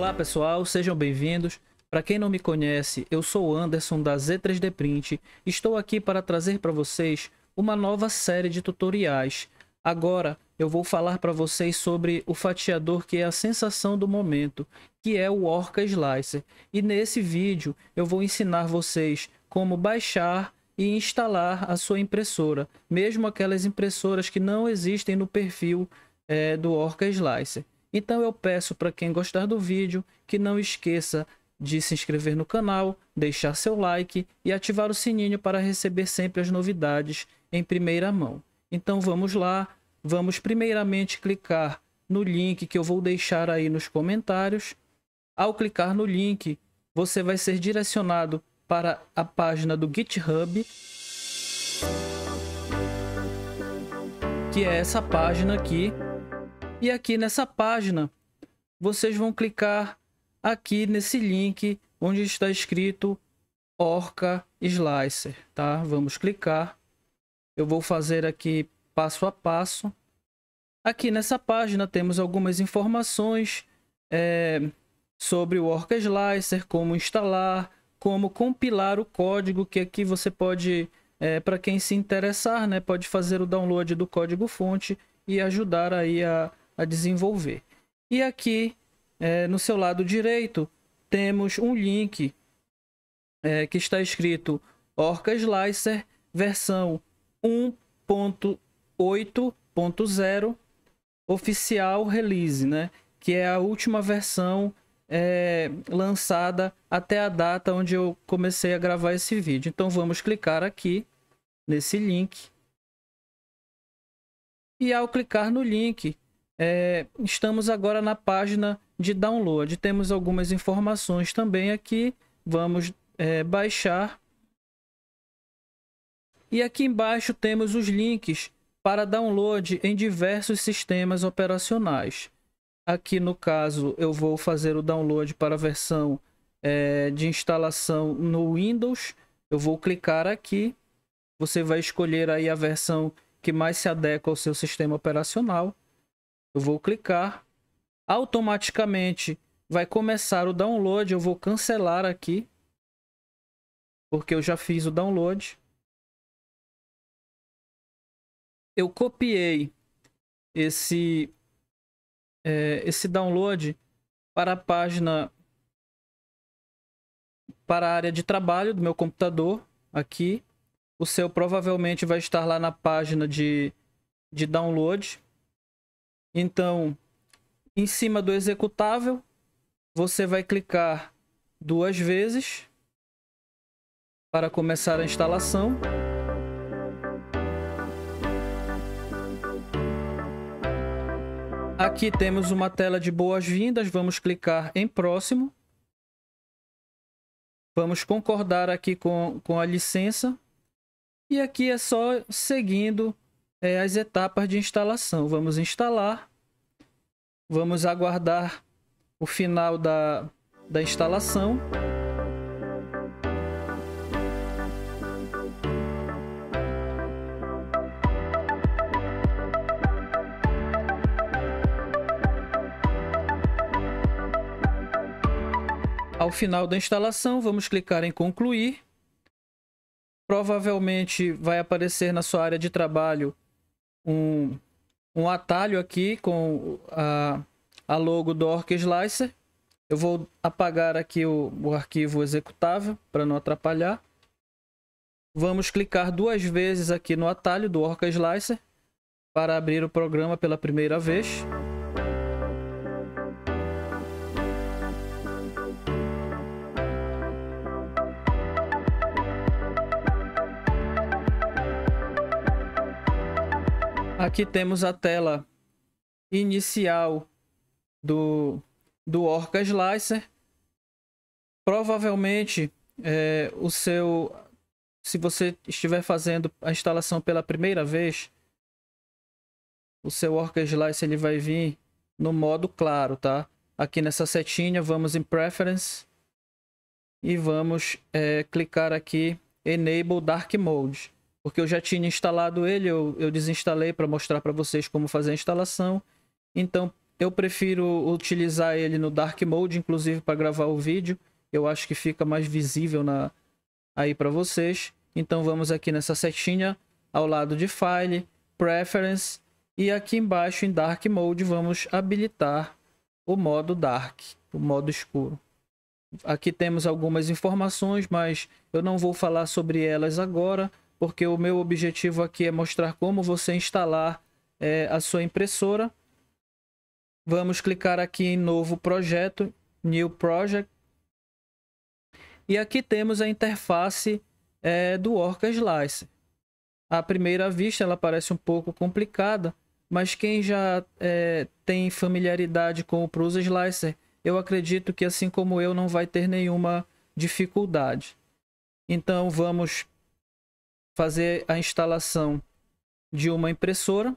Olá pessoal, sejam bem-vindos. Para quem não me conhece, eu sou Anderson da Z3D Print. Estou aqui para trazer para vocês uma nova série de tutoriais. Agora eu vou falar para vocês sobre o fatiador que é a sensação do momento, que é o Orca Slicer. E nesse vídeo eu vou ensinar vocês como baixar e instalar a sua impressora, mesmo aquelas impressoras que não existem no perfil é, do Orca Slicer. Então eu peço para quem gostar do vídeo que não esqueça de se inscrever no canal, deixar seu like e ativar o sininho para receber sempre as novidades em primeira mão. Então vamos lá, vamos primeiramente clicar no link que eu vou deixar aí nos comentários. Ao clicar no link, você vai ser direcionado para a página do GitHub, que é essa página aqui e aqui nessa página, vocês vão clicar aqui nesse link onde está escrito Orca Slicer, tá? Vamos clicar. Eu vou fazer aqui passo a passo. Aqui nessa página temos algumas informações é, sobre o Orca Slicer, como instalar, como compilar o código que aqui você pode, é, para quem se interessar, né, pode fazer o download do código fonte e ajudar aí a a desenvolver. E aqui é, no seu lado direito temos um link é, que está escrito Orca Slicer versão 1.8.0 oficial release, né? Que é a última versão é, lançada até a data onde eu comecei a gravar esse vídeo. Então vamos clicar aqui nesse link. E ao clicar no link, é, estamos agora na página de download. Temos algumas informações também aqui. Vamos é, baixar. E aqui embaixo temos os links para download em diversos sistemas operacionais. Aqui no caso eu vou fazer o download para a versão é, de instalação no Windows. Eu vou clicar aqui. Você vai escolher aí a versão que mais se adequa ao seu sistema operacional. Eu vou clicar. Automaticamente vai começar o download. Eu vou cancelar aqui. Porque eu já fiz o download. Eu copiei esse, é, esse download para a página para a área de trabalho do meu computador aqui. O seu provavelmente vai estar lá na página de, de download. Então, em cima do executável, você vai clicar duas vezes para começar a instalação. Aqui temos uma tela de boas-vindas, vamos clicar em próximo. Vamos concordar aqui com, com a licença. E aqui é só seguindo é, as etapas de instalação. Vamos instalar, vamos aguardar o final da, da instalação. Ao final da instalação, vamos clicar em concluir. Provavelmente vai aparecer na sua área de trabalho um, um atalho aqui com a, a logo do Orc Slicer. Eu vou apagar aqui o, o arquivo executável para não atrapalhar. Vamos clicar duas vezes aqui no atalho do Orca Slicer para abrir o programa pela primeira vez. Aqui temos a tela inicial do, do Orca Slicer. Provavelmente é, o seu, se você estiver fazendo a instalação pela primeira vez, o seu Orca Slicer ele vai vir no modo claro, tá? Aqui nessa setinha, vamos em Preference e vamos é, clicar aqui Enable Dark Mode porque eu já tinha instalado ele, eu, eu desinstalei para mostrar para vocês como fazer a instalação. Então eu prefiro utilizar ele no Dark Mode, inclusive para gravar o vídeo. Eu acho que fica mais visível na, aí para vocês. Então vamos aqui nessa setinha ao lado de File, Preference e aqui embaixo em Dark Mode vamos habilitar o modo Dark, o modo escuro. Aqui temos algumas informações, mas eu não vou falar sobre elas agora porque o meu objetivo aqui é mostrar como você instalar é, a sua impressora. Vamos clicar aqui em novo projeto, new project. E aqui temos a interface é, do Orca Slicer. À primeira vista ela parece um pouco complicada, mas quem já é, tem familiaridade com o Prusa Slicer, eu acredito que assim como eu não vai ter nenhuma dificuldade. Então vamos fazer a instalação de uma impressora,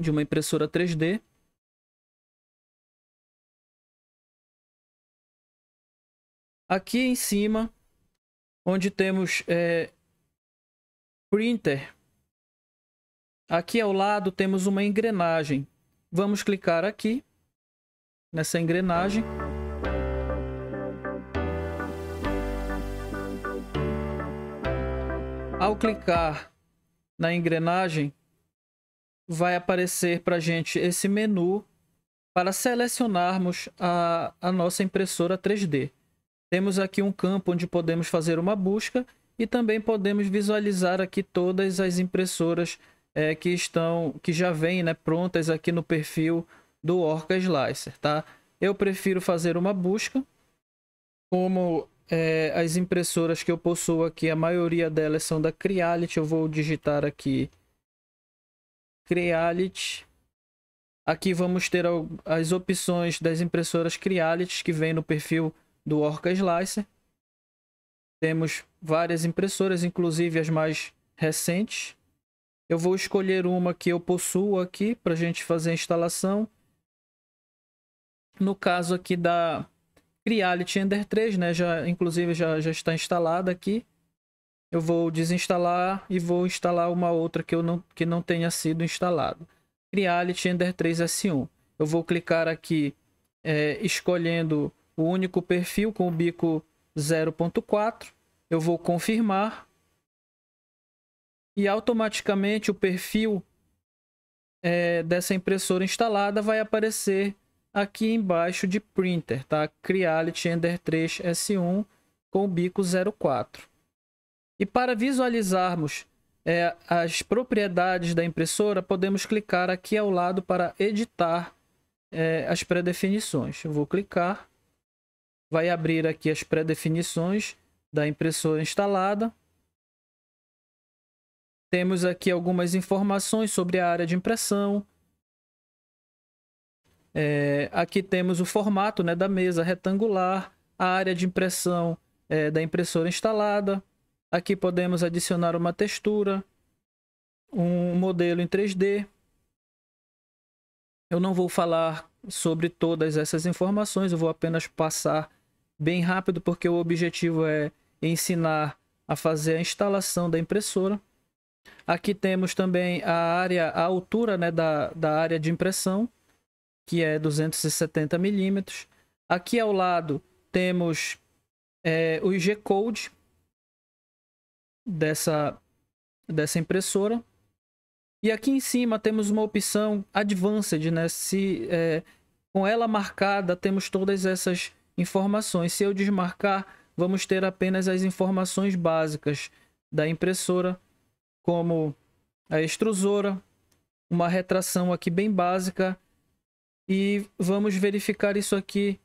de uma impressora 3D. Aqui em cima, onde temos é, printer, aqui ao lado temos uma engrenagem. Vamos clicar aqui nessa engrenagem. Ao clicar na engrenagem, vai aparecer para gente esse menu para selecionarmos a, a nossa impressora 3D. Temos aqui um campo onde podemos fazer uma busca e também podemos visualizar aqui todas as impressoras é, que estão que já vêm né, prontas aqui no perfil do Orca Slicer. Tá? Eu prefiro fazer uma busca. Como é, as impressoras que eu possuo aqui, a maioria delas são da Creality. Eu vou digitar aqui Creality. Aqui vamos ter as opções das impressoras Creality que vem no perfil do Orca Slicer. Temos várias impressoras, inclusive as mais recentes. Eu vou escolher uma que eu possuo aqui para a gente fazer a instalação. No caso aqui da Creality Ender 3, né? Já, inclusive já, já está instalada aqui. Eu vou desinstalar e vou instalar uma outra que, eu não, que não tenha sido instalado. Creality Ender 3 S1. Eu vou clicar aqui é, escolhendo o único perfil com o bico 0.4. Eu vou confirmar. E automaticamente o perfil é, dessa impressora instalada vai aparecer aqui embaixo de printer, tá? Creality Ender 3 S1 com bico 04. E para visualizarmos é, as propriedades da impressora, podemos clicar aqui ao lado para editar é, as pré-definições. Eu vou clicar, vai abrir aqui as pré-definições da impressora instalada. Temos aqui algumas informações sobre a área de impressão, é, aqui temos o formato né, da mesa retangular, a área de impressão é, da impressora instalada. Aqui podemos adicionar uma textura, um modelo em 3D. Eu não vou falar sobre todas essas informações, eu vou apenas passar bem rápido, porque o objetivo é ensinar a fazer a instalação da impressora. Aqui temos também a área, a altura né, da, da área de impressão que é 270 milímetros. Aqui ao lado temos é, o IG Code dessa, dessa impressora. E aqui em cima temos uma opção Advanced, né? Se, é, com ela marcada, temos todas essas informações. Se eu desmarcar, vamos ter apenas as informações básicas da impressora, como a extrusora, uma retração aqui bem básica e vamos verificar isso aqui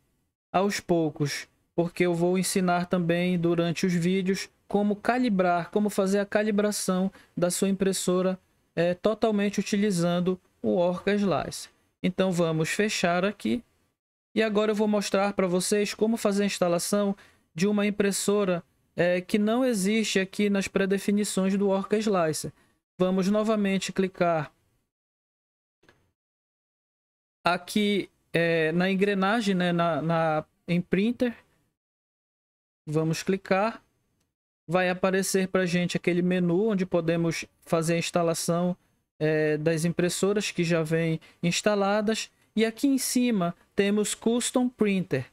aos poucos, porque eu vou ensinar também durante os vídeos como calibrar, como fazer a calibração da sua impressora é, totalmente utilizando o Orca Slice. Então vamos fechar aqui e agora eu vou mostrar para vocês como fazer a instalação de uma impressora é, que não existe aqui nas pré-definições do Orca Slicer. Vamos novamente clicar aqui é, na engrenagem, né, na, na em printer, vamos clicar, vai aparecer para gente aquele menu onde podemos fazer a instalação é, das impressoras que já vêm instaladas. E aqui em cima temos Custom Printer.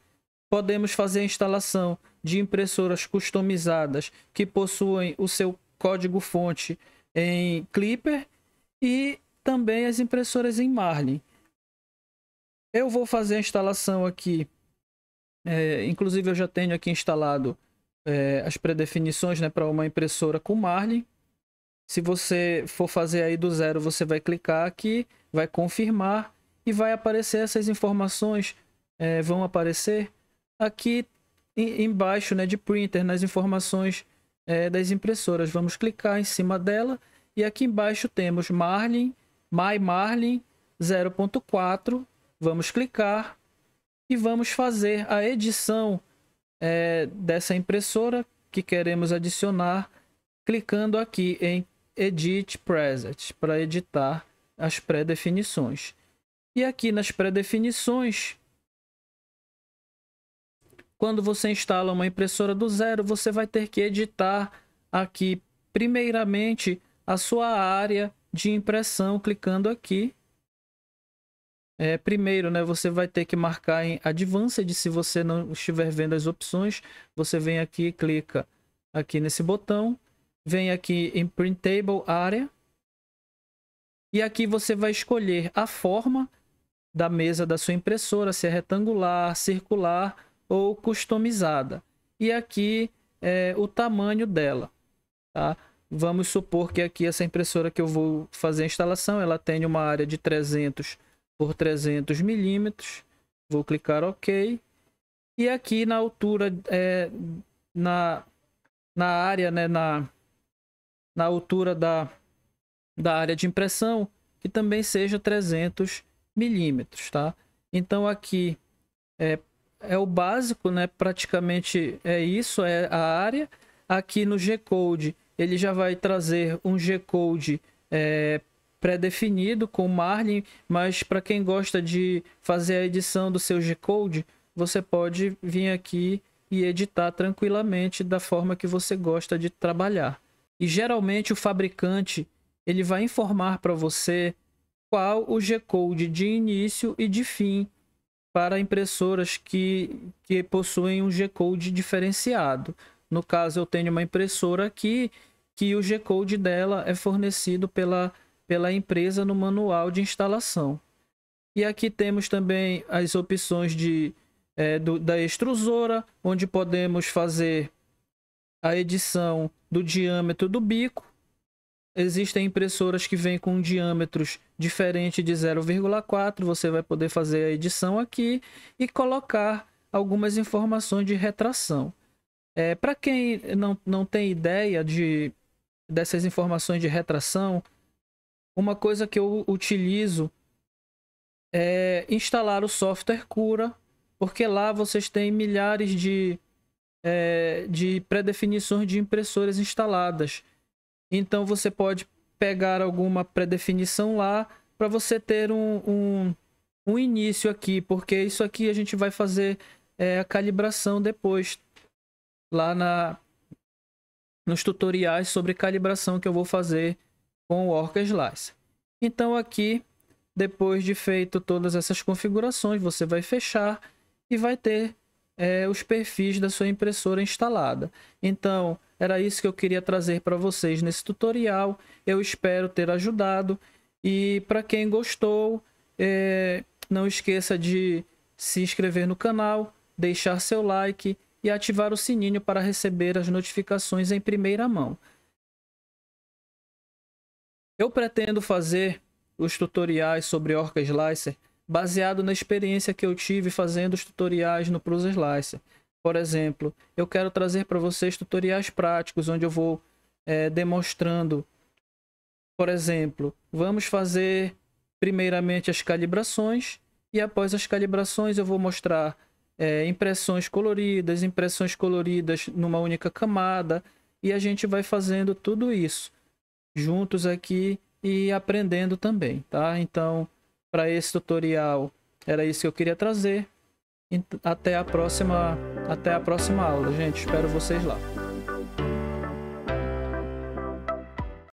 Podemos fazer a instalação de impressoras customizadas que possuem o seu código fonte em Clipper e também as impressoras em Marlin. Eu vou fazer a instalação aqui. É, inclusive, eu já tenho aqui instalado é, as predefinições né, para uma impressora com Marlin. Se você for fazer aí do zero, você vai clicar aqui, vai confirmar e vai aparecer essas informações. É, vão aparecer aqui embaixo né, de printer, nas informações é, das impressoras. Vamos clicar em cima dela e aqui embaixo temos Marlin, My Marlin 0.4 Vamos clicar e vamos fazer a edição é, dessa impressora que queremos adicionar clicando aqui em Edit Preset para editar as pré-definições. E aqui nas pré-definições, quando você instala uma impressora do zero, você vai ter que editar aqui primeiramente a sua área de impressão clicando aqui é, primeiro, né, você vai ter que marcar em Advanced. Se você não estiver vendo as opções, você vem aqui e clica aqui nesse botão. Vem aqui em Printable Area. E aqui você vai escolher a forma da mesa da sua impressora, se é retangular, circular ou customizada. E aqui é, o tamanho dela. Tá? Vamos supor que aqui essa impressora que eu vou fazer a instalação, ela tem uma área de 300 por 300 milímetros. Vou clicar OK. E aqui na altura, é, na, na área, né, na, na altura da, da área de impressão, que também seja 300 milímetros, tá? Então aqui é, é o básico, né? Praticamente é isso, é a área. Aqui no G-Code, ele já vai trazer um G-Code é, pré-definido com Marlin, mas para quem gosta de fazer a edição do seu G-Code, você pode vir aqui e editar tranquilamente da forma que você gosta de trabalhar. E geralmente o fabricante ele vai informar para você qual o G-Code de início e de fim para impressoras que, que possuem um G-Code diferenciado. No caso, eu tenho uma impressora aqui que o G-Code dela é fornecido pela pela empresa no manual de instalação. E aqui temos também as opções de, é, do, da extrusora, onde podemos fazer a edição do diâmetro do bico. Existem impressoras que vêm com diâmetros diferentes de 0,4. Você vai poder fazer a edição aqui e colocar algumas informações de retração. É, Para quem não, não tem ideia de, dessas informações de retração, uma coisa que eu utilizo é instalar o software Cura, porque lá vocês têm milhares de, é, de predefinições de impressoras instaladas. Então você pode pegar alguma predefinição lá para você ter um, um, um, início aqui, porque isso aqui a gente vai fazer é, a calibração depois, lá na, nos tutoriais sobre calibração que eu vou fazer com o Orca Slice. Então aqui, depois de feito todas essas configurações, você vai fechar e vai ter é, os perfis da sua impressora instalada. Então, era isso que eu queria trazer para vocês nesse tutorial. Eu espero ter ajudado. E para quem gostou, é, não esqueça de se inscrever no canal, deixar seu like e ativar o sininho para receber as notificações em primeira mão. Eu pretendo fazer os tutoriais sobre Orca Slicer baseado na experiência que eu tive fazendo os tutoriais no Plus Slicer. Por exemplo, eu quero trazer para vocês tutoriais práticos onde eu vou é, demonstrando. Por exemplo, vamos fazer primeiramente as calibrações e após as calibrações eu vou mostrar é, impressões coloridas, impressões coloridas numa única camada e a gente vai fazendo tudo isso juntos aqui e aprendendo também, tá? Então, para esse tutorial era isso que eu queria trazer. Até a próxima, até a próxima aula, gente. Espero vocês lá.